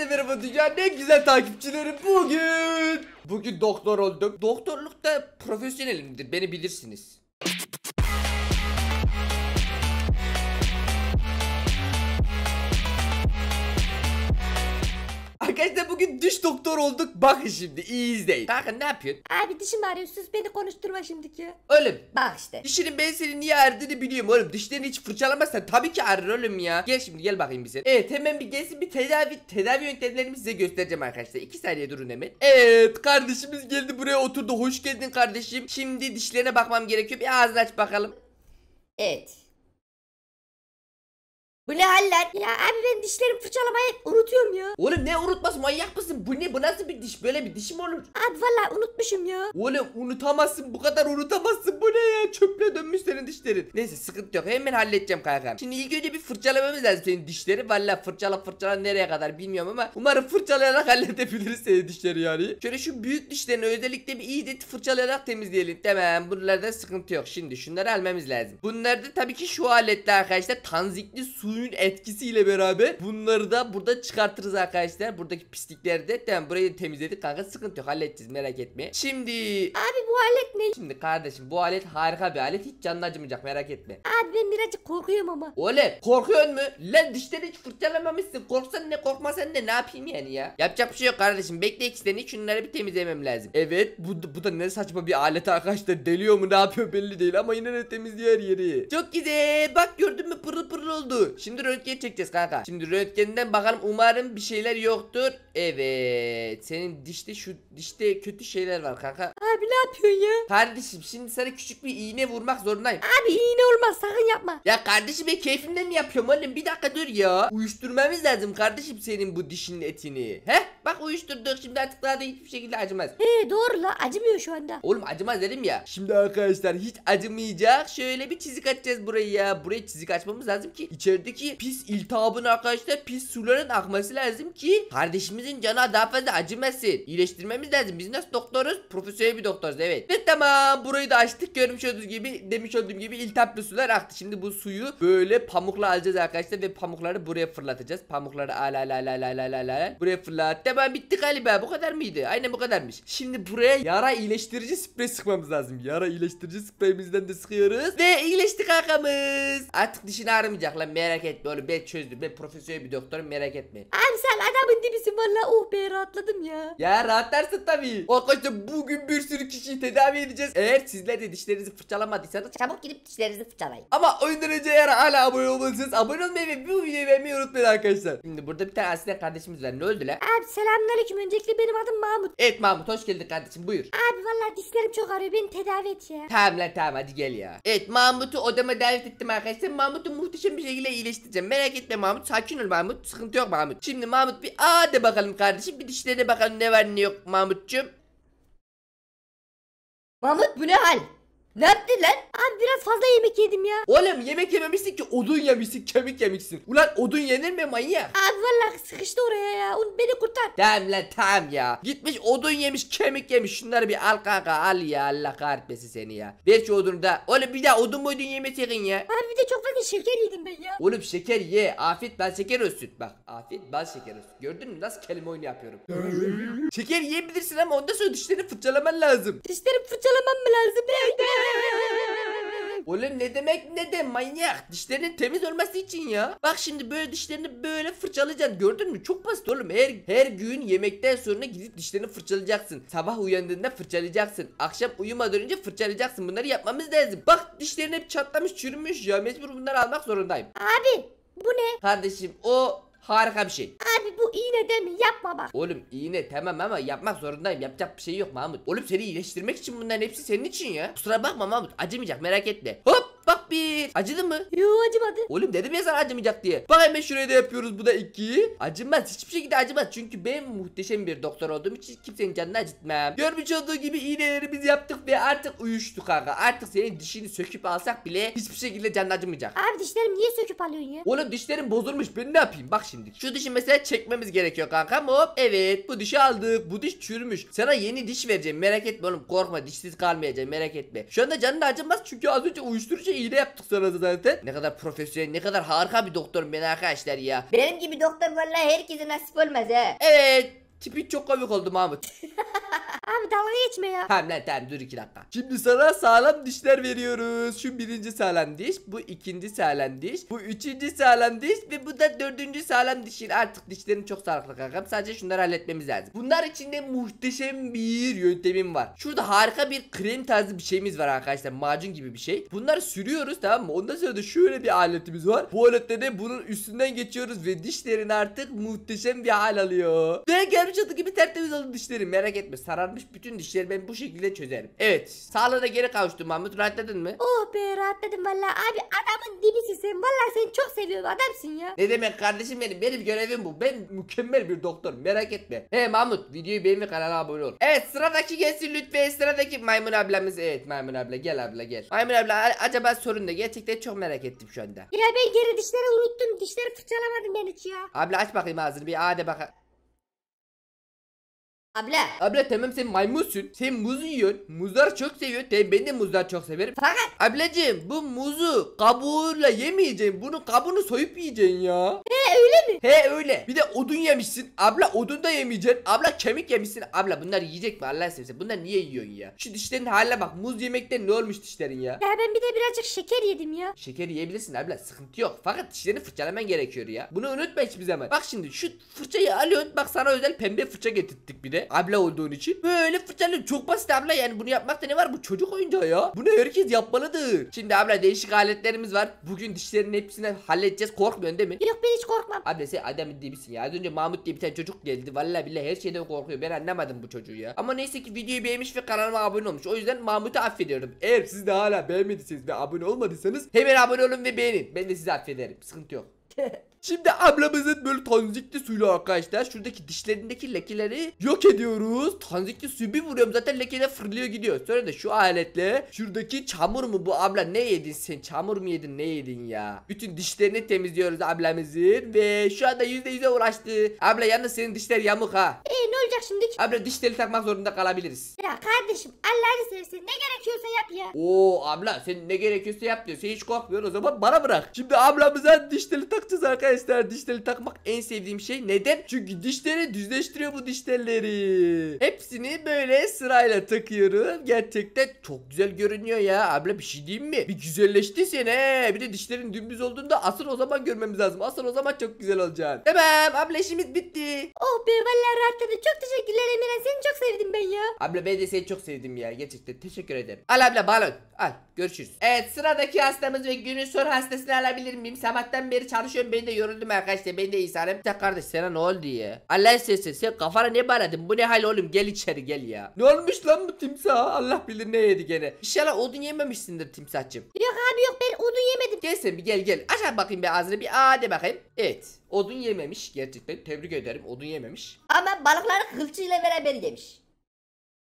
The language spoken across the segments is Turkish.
Herkese merhaba dünya ne güzel takipçilerim bugün Bugün doktor oldum Doktorlukta profesyonelimdir beni bilirsiniz Arkadaşlar bugün diş doktor olduk. Bakın şimdi iyi izleyin. Kanka ne yapıyorsun? Abi dişim ağrıyor sus beni konuşturma şimdiki. Oğlum. Bak işte. Dişinin ben senin niye ağrıdığını biliyorum oğlum. Dişlerini hiç fırçalamazsan tabii ki ağrır oğlum ya. Gel şimdi gel bakayım bize. Evet hemen bir gelsin bir tedavi tedavi yöntemlerimi size göstereceğim arkadaşlar. İki saniye durun hemen. Evet kardeşimiz geldi buraya oturdu. Hoş geldin kardeşim. Şimdi dişlerine bakmam gerekiyor. Bir ağzını aç bakalım. Evet. Bu ne haller? Ya abi ben dişlerimi fırçalamayı unutuyorum ya. Oğlum ne unutmaz manyak mısın? Bu ne? Bu nasıl bir diş? Böyle bir diş mi olur? Abi valla unutmuşum ya. Oğlum unutamazsın. Bu kadar unutamazsın. Bu ne ya? Çöple dönmüş senin dişlerin. Neyse sıkıntı yok. Hemen halledeceğim kankam. Şimdi ilk önce bir fırçalamamız lazım senin dişleri. Valla fırçala fırçala nereye kadar bilmiyorum ama umarım fırçalayarak halledebiliriz senin dişleri yani. Şöyle şu büyük dişlerini özellikle bir iyice fırçalayarak temizleyelim. Tamam bunlarda sıkıntı yok. Şimdi şunları almamız lazım. Bunlarda tabii ki şu aletle arkadaşlar tanzikli suyun suyun etkisiyle beraber bunları da burada çıkartırız arkadaşlar. Buradaki pislikleri de tamam burayı da temizledik kanka sıkıntı yok halledeceğiz merak etme. Şimdi abi bu alet ne? Şimdi kardeşim bu alet harika bir alet hiç canın acımayacak merak etme. Abi ben birazcık korkuyorum ama. Oğlum korkuyorsun mu? Lan dişleri hiç fırçalamamışsın korksan ne korkmasan ne ne yapayım yani ya. Yapacak bir şey yok kardeşim bekle ikisini şunları bir temizlemem lazım. Evet bu, bu da ne saçma bir alet arkadaşlar deliyor mu ne yapıyor belli değil ama yine de temizliyor her yeri. Çok güzel bak gördün mü pırıl pırıl oldu. Şimdi Şimdi röntgen çekeceğiz kanka. Şimdi röntgenden bakalım umarım bir şeyler yoktur. Evet. Senin dişte şu dişte kötü şeyler var kanka. Abi ne yapıyorsun ya? Kardeşim şimdi sana küçük bir iğne vurmak zorundayım. Abi iğne olmaz sakın yapma. Ya kardeşim ben keyfimden mi yapıyorum oğlum? Bir dakika dur ya. Uyuşturmamız lazım kardeşim senin bu dişin etini. He? Bak uyuşturduk şimdi artık daha da hiçbir şekilde acımaz. He doğru la acımıyor şu anda. Oğlum acımaz dedim ya. Şimdi arkadaşlar hiç acımayacak. Şöyle bir çizik açacağız burayı ya. Buraya çizik açmamız lazım ki içerideki pis iltihabın arkadaşlar pis suların akması lazım ki kardeşimizin canı daha fazla acımasın. İyileştirmemiz lazım. Biz nasıl doktoruz? Profesyonel bir doktoruz evet. Ve tamam burayı da açtık. Görmüş olduğunuz gibi demiş olduğum gibi iltihaplı sular aktı. Şimdi bu suyu böyle pamukla alacağız arkadaşlar ve pamukları buraya fırlatacağız. Pamukları la la la la la la la buraya fırlat. Tamam galiba bitti galiba. Bu kadar mıydı? Aynen bu kadarmış. Şimdi buraya yara iyileştirici sprey sıkmamız lazım. Yara iyileştirici spreyimizden de sıkıyoruz. Ve iyileşti kankamız. Artık dişini ağrımayacak lan merak etme oğlum. Ben çözdüm. Ben profesyonel bir doktorum merak etme. Abi sen adamın dibisin valla. Oh be rahatladım ya. Ya rahatlarsın tabii. Arkadaşlar bugün bir sürü kişiyi tedavi edeceğiz. Eğer sizler de dişlerinizi fırçalamadıysanız çabuk gidip dişlerinizi fırçalayın. Ama oyundan önce eğer hala abone olmalısınız. Abone olmayı ve bu videoyu beğenmeyi unutmayın arkadaşlar. Şimdi burada bir tane asile kardeşimiz var. Ne öldü lan? Abi sen Selamünaleyküm. Öncelikle benim adım Mahmut. Evet Mahmut hoş geldin kardeşim buyur. Abi vallahi dişlerim çok ağrıyor. Beni tedavi et ya. Tamam lan tamam hadi gel ya. Evet Mahmut'u odama davet ettim arkadaşlar. Mahmut'u muhteşem bir şekilde iyileştireceğim. Merak etme Mahmut. Sakin ol Mahmut. Sıkıntı yok Mahmut. Şimdi Mahmut bir a de bakalım kardeşim. Bir dişlerine bakalım ne var ne yok Mahmut'cum. Mahmut bu ne hal? Ne yaptın lan? Abi biraz fazla yemek yedim ya. Oğlum yemek yememişsin ki odun yemişsin kemik yemişsin. Ulan odun yenir mi manyak? Abi vallahi sıkıştı oraya ya. Onu beni kurtar. Tamam lan tamam ya. Gitmiş odun yemiş kemik yemiş. Şunları bir al kanka al ya Allah kahretmesin seni ya. Ver şu odunu da. Oğlum bir daha odun boydun yemeseydin ya. Abi bir de çok fazla şeker yedim ben ya. Oğlum şeker ye. Afiyet ben şeker özsüt. Bak afiyet ben şeker özsüt. Gördün mü nasıl kelime oyunu yapıyorum. şeker yiyebilirsin ama ondan sonra dişlerini fırçalaman lazım. Dişlerimi fırçalaman mı lazım? Biraz daha. Oğlum ne demek ne de manyak. Dişlerinin temiz olması için ya. Bak şimdi böyle dişlerini böyle fırçalayacaksın. Gördün mü? Çok basit oğlum. Her, her gün yemekten sonra gidip dişlerini fırçalayacaksın. Sabah uyandığında fırçalayacaksın. Akşam uyumadan önce fırçalayacaksın. Bunları yapmamız lazım. Bak dişlerin hep çatlamış çürümüş ya. Mecbur bunları almak zorundayım. Abi bu ne? Kardeşim o harika bir şey. Abi bu iğne değil mi? Yapma bak. Oğlum iğne tamam ama yapmak zorundayım. Yapacak bir şey yok Mahmut. Oğlum seni iyileştirmek için bunların hepsi senin için ya. Kusura bakma Mahmut acımayacak merak etme. Hop Bak bir. Acıdı mı? Yo acımadı. Oğlum dedim ya sana acımayacak diye. Bak hemen şuraya da yapıyoruz bu da iki. Acımaz. Hiçbir şekilde acımaz. Çünkü ben muhteşem bir doktor olduğum için kimsenin canını acıtmam. Görmüş olduğu gibi iğnelerimizi yaptık ve artık uyuştuk kanka. Artık senin dişini söküp alsak bile hiçbir şekilde canın acımayacak. Abi dişlerim niye söküp alıyorsun ya? Oğlum dişlerim bozulmuş. Ben ne yapayım? Bak şimdi. Şu dişi mesela çekmemiz gerekiyor kanka. Hop. Evet. Bu dişi aldık. Bu diş çürümüş. Sana yeni diş vereceğim. Merak etme oğlum. Korkma. Dişsiz kalmayacağım. Merak etme. Şu anda canın acımaz çünkü az önce uyuşturucu hile yaptık sana zaten. Ne kadar profesyonel ne kadar harika bir doktorum ben arkadaşlar ya. Benim gibi doktor vallahi herkese nasip olmaz he. Evet tipik çok komik oldu Mahmut. Abi dalga geçme ya. Tamam lan tamam dur iki dakika. Şimdi sana sağlam dişler veriyoruz. Şu birinci sağlam diş. Bu ikinci sağlam diş. Bu üçüncü sağlam diş. Ve bu da dördüncü sağlam dişin. Artık dişlerin çok sağlıklı kankam. Sadece şunları halletmemiz lazım. Bunlar içinde muhteşem bir yöntemim var. Şurada harika bir krem tarzı bir şeyimiz var arkadaşlar. Macun gibi bir şey. Bunları sürüyoruz tamam mı? Ondan sonra da şöyle bir aletimiz var. Bu alette de bunun üstünden geçiyoruz ve dişlerin artık muhteşem bir hal alıyor. Ve gelmiş gibi tertemiz oldu dişlerim. Merak etme sararmış kalmış bütün dişleri ben bu şekilde çözerim. Evet sağlığına geri kavuştun Mahmut rahatladın mı? Oh be rahatladım valla abi adamın dibisin sen valla seni çok seviyorum adamsın ya. Ne demek kardeşim benim benim görevim bu ben mükemmel bir doktorum merak etme. He Mahmut videoyu beğen ve kanala abone ol. Evet sıradaki gelsin lütfen sıradaki maymun ablamız evet maymun abla gel abla gel. Maymun abla acaba sorun ne gerçekten çok merak ettim şu anda. Ya ben geri dişleri unuttum dişleri fırçalamadım ben hiç ya. Abla aç bakayım ağzını bir ağda bak. Abla. Abla tamam sen maymunsun. Sen muzu yiyorsun. Muzlar çok seviyor. Ben, de muzlar çok severim. Fakat. Ablacığım bu muzu kabuğuyla yemeyeceksin. Bunun kabuğunu soyup yiyeceksin ya. He öyle mi? He öyle. Bir de odun yemişsin. Abla odun da yemeyeceksin. Abla kemik yemişsin. Abla bunlar yiyecek mi Allah seversen? Bunlar niye yiyorsun ya? Şu dişlerin haline bak. Muz yemekten ne olmuş dişlerin ya? Ya ben bir de birazcık şeker yedim ya. Şeker yiyebilirsin abla. Sıkıntı yok. Fakat dişlerini fırçalaman gerekiyor ya. Bunu unutma hiçbir zaman. Bak şimdi şu fırçayı alıyorsun. Bak sana özel pembe fırça getirttik bir de böyle abla olduğun için. Böyle fırçalı çok basit abla yani bunu yapmakta ne var bu çocuk oyuncağı ya. Bunu herkes yapmalıdır. Şimdi abla değişik aletlerimiz var. Bugün dişlerin hepsini halledeceğiz. Korkmuyorsun değil mi? Yok ben hiç korkmam. Abla sen adam değil ya? Az önce Mahmut diye bir tane çocuk geldi. Vallahi billahi her şeyden korkuyor. Ben anlamadım bu çocuğu ya. Ama neyse ki videoyu beğenmiş ve kanalıma abone olmuş. O yüzden Mahmut'u affediyorum. Eğer siz de hala beğenmediyseniz ve abone olmadıysanız hemen abone olun ve beğenin. Ben de sizi affederim. Sıkıntı yok. Şimdi ablamızın böyle tanzikli suyla arkadaşlar şuradaki dişlerindeki lekeleri yok ediyoruz. Tanzikli suyu bir vuruyorum zaten lekeler fırlıyor gidiyor. Sonra da şu aletle şuradaki çamur mu bu abla ne yedin sen çamur mu yedin ne yedin ya. Bütün dişlerini temizliyoruz ablamızın ve şu anda yüzde %100'e ulaştı. Abla yalnız senin dişler yamuk ha. E ne olacak şimdi? Abla dişleri takmak zorunda kalabiliriz. Ya kardeşim Allah'ını seversen ne gerekiyorsa yap ya. Oo abla sen ne gerekiyorsa yap diyor. Sen hiç korkmuyorsun o zaman bana bırak. Şimdi ablamıza dişleri takacağız arkadaşlar Arkadaşlar dişleri takmak en sevdiğim şey. Neden? Çünkü dişleri düzleştiriyor bu diş telleri. Hepsini böyle sırayla takıyorum. Gerçekten çok güzel görünüyor ya. Abla bir şey diyeyim mi? Bir güzelleşti he. Bir de dişlerin dümdüz olduğunda asıl o zaman görmemiz lazım. Asıl o zaman çok güzel olacak. Tamam abla işimiz bitti. Oh be valla rahatladım. Çok teşekkürler Emirhan. Seni çok sevdim ben ya. Abla ben de seni çok sevdim ya. Gerçekten teşekkür ederim. Al abla balon. Al görüşürüz. Evet sıradaki hastamız ve günün son hastasını alabilir miyim? Sabahtan beri çalışıyorum. Beni de yoruldum arkadaşlar ben de insanım. Ya kardeş sana ne oldu ya? Allah sesi sen kafana ne bağladın? Bu ne hal oğlum gel içeri gel ya. Ne olmuş lan bu timsah? Allah bilir ne yedi gene. İnşallah odun yememişsindir timsahçım. Yok abi yok ben odun yemedim. Gel sen bir gel gel. Aşağı bakayım bir ağzını bir aa de bakayım. Evet. Odun yememiş gerçekten tebrik ederim odun yememiş. Ama balıkları kılçıyla beraber yemiş.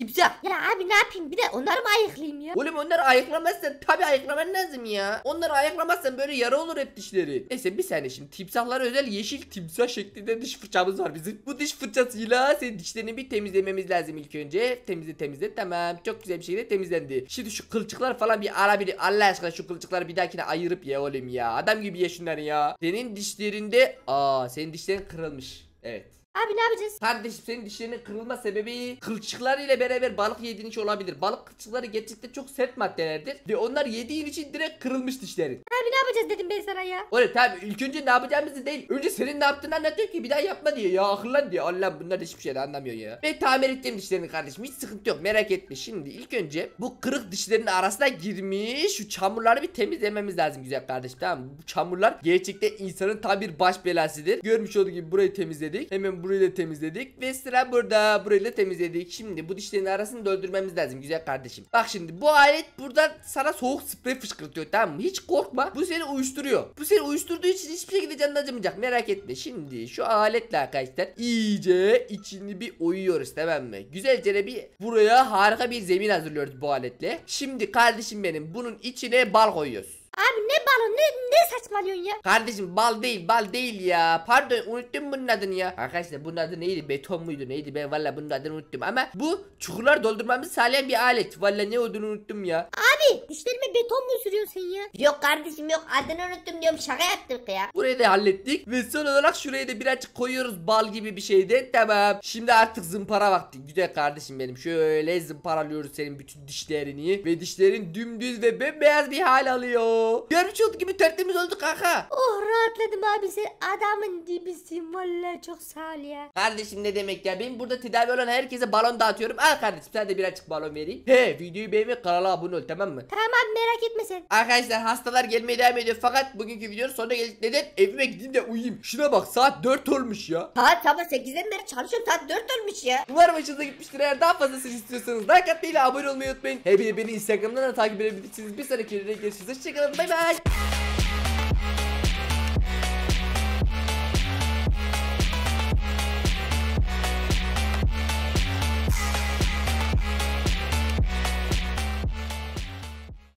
Kimse. Ya abi ne yapayım bir de onları mı ayıklayayım ya? Oğlum onları ayıklamazsan tabii ayıklaman lazım ya. Onları ayıklamazsan böyle yara olur hep dişleri. Neyse bir saniye şimdi timsahlara özel yeşil timsah şeklinde diş fırçamız var bizim. Bu diş fırçasıyla senin dişlerini bir temizlememiz lazım ilk önce. Temizle temizle tamam çok güzel bir şekilde temizlendi. Şimdi şu kılçıklar falan bir ara bir Allah aşkına şu kılçıkları bir dahakine ayırıp ye oğlum ya. Adam gibi ye şunları ya. Senin dişlerinde aa senin dişlerin kırılmış. Evet. Abi ne yapacağız? Kardeşim senin dişlerinin kırılma sebebi kılçıklar ile beraber balık yediğin için olabilir. Balık kılçıkları gerçekten çok sert maddelerdir. Ve onlar yediğin için direkt kırılmış dişlerin. Abi ne yapacağız dedim ben sana ya. Oğlum tamam ilk önce ne yapacağımızı değil. Önce senin ne yaptığını anlatıyor ki bir daha yapma diyor. Ya akıllan diyor. Allah bunlar hiçbir şey anlamıyor ya. Ben tamir ettim dişlerini kardeşim. Hiç sıkıntı yok merak etme. Şimdi ilk önce bu kırık dişlerin arasına girmiş şu çamurları bir temizlememiz lazım güzel kardeşim tamam Bu çamurlar gerçekten insanın tam bir baş belasıdır. Görmüş olduğu gibi burayı temizledik. Hemen burayı da temizledik. Ve sıra burada. Burayı da temizledik. Şimdi bu dişlerin arasını da lazım güzel kardeşim. Bak şimdi bu alet burada sana soğuk sprey fışkırtıyor tamam mı? Hiç korkma. Bu seni uyuşturuyor. Bu seni uyuşturduğu için hiçbir şekilde canın acımayacak. Merak etme. Şimdi şu aletle arkadaşlar iyice içini bir uyuyoruz, tamam mı? Güzelce de bir buraya harika bir zemin hazırlıyoruz bu aletle. Şimdi kardeşim benim bunun içine bal koyuyoruz balı ne, ne saçmalıyorsun ya? Kardeşim bal değil bal değil ya. Pardon unuttum bunun adını ya. Arkadaşlar bunun adı neydi? Beton muydu neydi? Ben valla bunun adını unuttum ama bu çukurlar doldurmamızı sağlayan bir alet. Valla ne olduğunu unuttum ya. Ay dişlerime beton mu sürüyorsun ya? Yok kardeşim yok adını unuttum diyorum şaka yaptık ya. Burayı da hallettik. Ve son olarak şuraya da birazcık koyuyoruz bal gibi bir şeyde. Tamam. Şimdi artık zımpara vakti. Güzel kardeşim benim. Şöyle zımparalıyoruz senin bütün dişlerini. Ve dişlerin dümdüz ve bembeyaz bir hal alıyor. Görmüş olduğu gibi tertemiz oldu kaka. Oh rahatladım abi sen adamın dibisin. valla çok sağ ol ya. Kardeşim ne demek ya. Benim burada tedavi olan herkese balon dağıtıyorum. Al kardeşim sen de birazcık balon vereyim. He videoyu beğenmek kanala abone ol tamam mı? Tamam merak etme sen. Arkadaşlar hastalar gelmeye devam ediyor fakat bugünkü videonun sonuna geldik. Neden? Evime gideyim de uyuyayım. Şuna bak saat 4 olmuş ya. Ha tamam 8'den beri çalışıyorum saat 4 olmuş ya. Umarım hoşunuza gitmiştir. Eğer daha fazlasını istiyorsanız like atmayı abone olmayı unutmayın. Hepiniz beni Instagram'dan da takip edebilirsiniz. Bir sonraki videoda görüşürüz. Hoşçakalın. Bay bay.